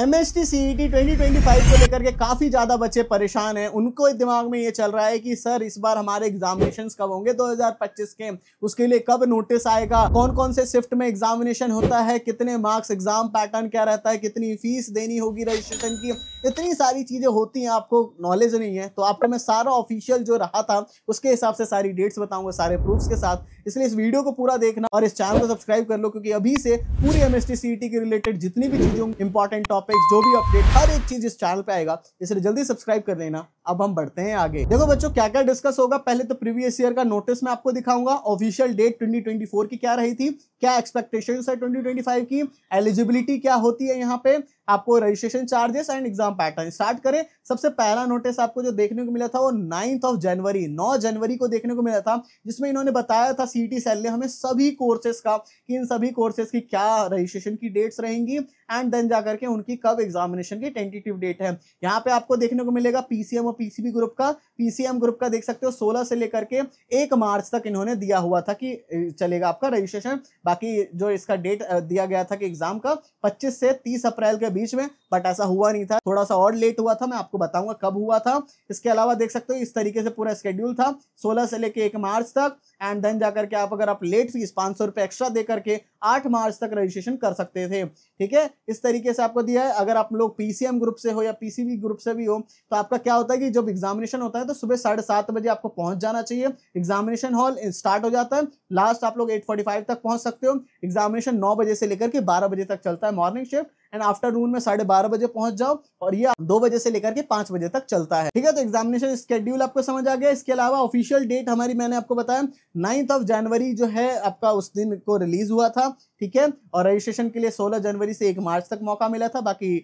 M S T C E T twenty twenty five को लेकर के काफ़ी ज़्यादा बच्चे परेशान हैं उनको दिमाग में ये चल रहा है कि सर इस बार हमारे एग्जामिनेशन कब होंगे 2025 के उसके लिए कब नोटिस आएगा कौन कौन से शिफ्ट में एग्जामिनेशन होता है कितने मार्क्स एग्जाम पैटर्न क्या रहता है कितनी फीस देनी होगी रजिस्ट्रेशन की इतनी सारी चीज़ें होती हैं आपको नॉलेज नहीं है तो आपको मैं सारा ऑफिशियल जो रहा था उसके हिसाब से सारी डेट्स बताऊंगा सारे प्रूफ्स के साथ इसलिए इस वीडियो को पूरा देखना और इस चैनल को सब्सक्राइब कर लो क्योंकि अभी से पूरी M S T C T के रिलेटेड जितनी भी चीज़ें इंपॉर्टेंट टॉपिक टॉपिक्स जो भी अपडेट हर एक चीज इस चैनल पे आएगा इसलिए जल्दी सब्सक्राइब कर लेना अब हम बढ़ते हैं आगे देखो बच्चों क्या क्या डिस्कस होगा पहले तो प्रीवियस ईयर का नोटिस मैं आपको दिखाऊंगा ऑफिशियल डेट 2024 की क्या रही थी क्या एक्सपेक्टेशन है 2025 की एलिजिबिलिटी क्या होती है यहाँ पे आपको registration charges and exam pattern start करें सबसे पहला नोटिस आपको जो देखने को मिला था वो नाइन्थ ऑफ जनवरी नौ जनवरी को देखने को मिला था जिसमें इन्होंने बताया था सी सेल ने हमें सभी कोर्सेज का कि इन सभी कोर्सेज की क्या रजिस्ट्रेशन की डेट्स रहेंगी एंड देन जाकर के उनकी कब एग्जामिनेशन की टेंटेटिव डेट है यहाँ पे आपको देखने को मिलेगा पीसीएम और पीसीबी ग्रुप का पीसीएम ग्रुप का देख सकते हो 16 से लेकर के 1 मार्च तक इन्होंने दिया हुआ था कि चलेगा आपका रजिस्ट्रेशन बाकी जो इसका डेट दिया गया था कि एग्जाम का 25 से 30 अप्रैल के बीच बीच में बट ऐसा हुआ नहीं था थोड़ा सा और लेट हुआ था मैं आपको बताऊंगा कब हुआ था इसके अलावा देख सकते हो इस तरीके से पूरा स्केड्यूल था सोलह से लेके एक मार्च तक एंड देन जाकर के आप अगर आप लेट फीस पाँच सौ रुपये एक्स्ट्रा दे करके आठ मार्च तक रजिस्ट्रेशन कर सकते थे ठीक है इस तरीके से आपको दिया है अगर आप लोग पीसीएम ग्रुप से हो या पीसीबी ग्रुप से भी हो तो आपका क्या होता है कि जब एग्जामिनेशन होता है तो सुबह साढ़े सात बजे आपको पहुंच जाना चाहिए एग्जामिनेशन हॉल स्टार्ट हो जाता है लास्ट आप लोग एट तक पहुंच सकते हो एग्जामिनेशन नौ बजे से लेकर के बारह बजे तक चलता है मॉर्निंग शिफ्ट एंड आफ्टरनून में साढ़े बारह बजे पहुंच जाओ और ये दो बजे से लेकर के पांच बजे तक चलता है ठीक है तो एग्जामिनेशन स्केड्यूल आपको समझ आ गया इसके अलावा ऑफिशियल डेट हमारी मैंने आपको बताया नाइन्थ ऑफ जनवरी जो है आपका उस दिन को रिलीज हुआ था ठीक है और रजिस्ट्रेशन के लिए सोलह जनवरी से एक मार्च तक मौका मिला था बाकी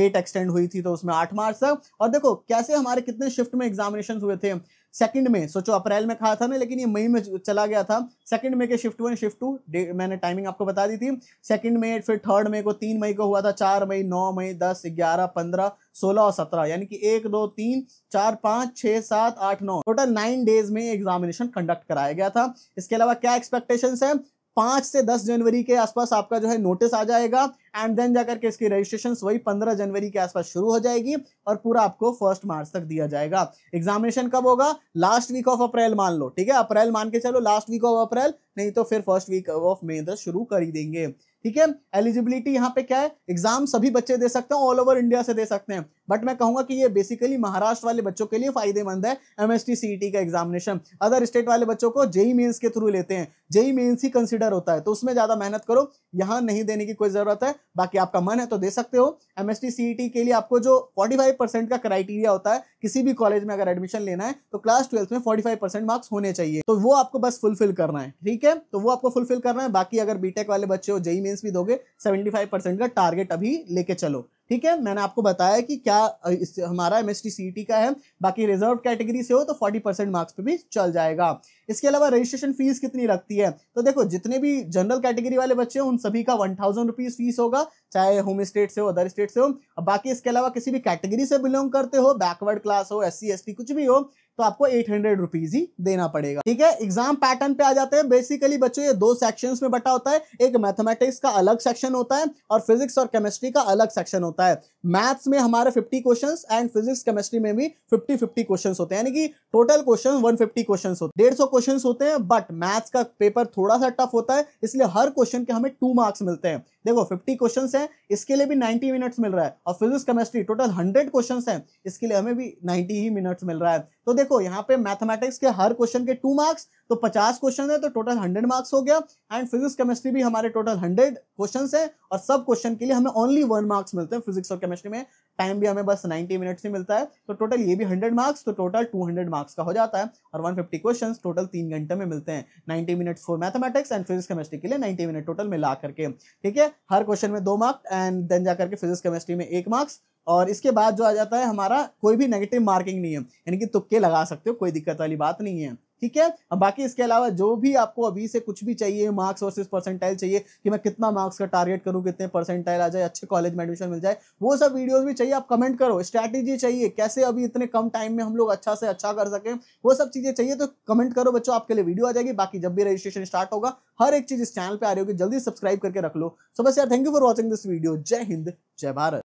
डेट एक्सटेंड हुई थी तो उसमें आठ मार्च तक और देखो कैसे हमारे कितने शिफ्ट में एग्जामिनेशन हुए थे सेकंड में सोचो अप्रैल में कहा था ना लेकिन ये मई में चला गया था सेकंड में के शिफ्ट वन शिफ्ट टू मैंने टाइमिंग आपको बता दी थी सेकंड में फिर थर्ड मई को तीन मई को हुआ था चार मई नौ मई दस ग्यारह पंद्रह सोलह और सत्रह यानी कि एक दो तीन चार पाँच छः सात आठ नौ टोटल नाइन डेज में एग्जामिनेशन कंडक्ट कराया गया था इसके अलावा क्या एक्सपेक्टेशंस है पाँच से दस जनवरी के आसपास आपका जो है नोटिस आ जाएगा एंड देन जाकर के इसकी रजिस्ट्रेशन वही पंद्रह जनवरी के आसपास शुरू हो जाएगी और पूरा आपको फर्स्ट मार्च तक दिया जाएगा एग्जामिनेशन कब होगा लास्ट वीक ऑफ अप्रैल मान लो ठीक है अप्रैल मान के चलो लास्ट वीक ऑफ अप्रैल नहीं तो फिर फर्स्ट वीक ऑफ मे तक शुरू कर ही देंगे ठीक है एलिजिबिलिटी यहाँ पे क्या है एग्जाम सभी बच्चे दे सकते हैं ऑल ओवर इंडिया से दे सकते हैं बट मैं कहूंगा कि ये बेसिकली महाराष्ट्र वाले बच्चों के लिए फायदेमंद है एम एस e का एग्जामिनेशन अदर स्टेट वाले बच्चों को जेई मेन्स e के थ्रू लेते हैं जेई मेन्स e ही कंसिडर होता है तो उसमें ज्यादा मेहनत करो यहाँ नहीं देने की कोई जरूरत है बाकी आपका मन है तो दे सकते हो एम एस e के लिए आपको जो 45% का क्राइटेरिया होता है किसी भी कॉलेज में अगर एडमिशन लेना है तो क्लास ट्वेल्थ में 45% मार्क्स होने चाहिए तो वो आपको बस फुलफिल करना है ठीक है तो वो आपको फुलफिल करना है बाकी अगर बीटेक वाले बच्चे हो जेई मेन्स e e भी दोगे सेवेंटी का टारगेट अभी लेके चलो ठीक है मैंने आपको बताया कि क्या इस हमारा एम एस का है बाकी रिजर्व कैटेगरी से हो तो 40 परसेंट मार्क्स पे भी चल जाएगा इसके अलावा रजिस्ट्रेशन फीस कितनी लगती है तो देखो जितने भी जनरल कैटेगरी वाले बच्चे हैं उन सभी का वन थाउजेंड रुपीज़ फीस होगा चाहे होम स्टेट से हो अदर स्टेट से हो बाकी इसके अलावा किसी भी कैटेगरी से बिलोंग करते हो बैकवर्ड क्लास हो एस सी कुछ भी हो तो आपको एट हंड्रेड रुपीज ही देना पड़ेगा ठीक है एग्जाम पैटर्न पे आ जाते हैं बेसिकली बच्चों ये दो सेक्शंस में बटा होता है एक मैथमेटिक्स का अलग सेक्शन होता है और फिजिक्स और केमिस्ट्री का अलग सेक्शन होता है मैथ्स में हमारे fifty questions and physics chemistry में भी फिफ्टी फिफ्टी क्वेश्चन होते हैं यानी कि टोटल क्वेश्चन फिफ्टी क्वेश्चन होते हैं डेढ़ सौ क्वेश्चन होते हैं बट मैथ्स का पेपर थोड़ा सा टफ होता है इसलिए हर क्वेश्चन के हमें टू मार्क्स मिलते हैं देखो 50 क्वेश्चन हैं इसके लिए भी 90 मिनट्स मिल रहा है और फिजिक्स केमिस्ट्री टोटल 100 क्वेश्चन हैं इसके लिए हमें भी 90 ही मिनट्स मिल रहा है तो देखो यहाँ पे मैथमेटिक्स के हर क्वेश्चन के टू मार्क्स तो पचास क्वेश्चन है तो टोटल हंड्रेड मार्क्स हो गया एंड फिजिक्स केमिस्ट्री भी हमारे टोटल हंड्रेड क्वेश्चन है और सब क्वेश्चन के लिए हमें ओनली वन मार्क्स मिलते हैं फिजिक्स और केमिस्ट्री में टाइम भी हमें बस नाइनटी मिनट्स ही मिलता है तो टोटल ये भी हंड्रेड मार्क्स तो टोटल टू मार्क्स का हो जाता है और वन फिफ्टी टोटल तीन घंटे में मिलते हैं 90 minutes for mathematics and physics chemistry के लिए नाइन्टी मिनट टोटल मिला करके ठीक है हर क्वेश्चन में दो मार्क्स एंड देन जाकर के फिजिक्स केमिस्ट्री में एक मार्क्स और इसके बाद जो आ जाता है हमारा कोई भी नेगेटिव मार्किंग नहीं है यानी कि तुक्के लगा सकते हो कोई दिक्कत वाली बात नहीं है ठीक है अब बाकी इसके अलावा जो भी आपको अभी से कुछ भी चाहिए मार्क्स वर्सेस परसेंटाइल चाहिए कि मैं कितना मार्क्स का टारगेट करूं कितने परसेंटाइल आ जाए अच्छे कॉलेज में एडमिशन मिल जाए वो सब वीडियोस भी चाहिए आप कमेंट करो स्ट्रैटेजी चाहिए कैसे अभी इतने कम टाइम में हम लोग अच्छा से अच्छा कर सकें वो सब चीज़ें चाहिए तो कमेंट करो बच्चों आपके लिए वीडियो आ जाएगी बाकी जब भी रजिस्ट्रेशन स्टार्ट होगा हर एक चीज़ इस चैनल पर आ रही होगी जल्दी सब्सक्राइब करके रख लो सो बस यार thank you for watching this video जय हिंद जय भारत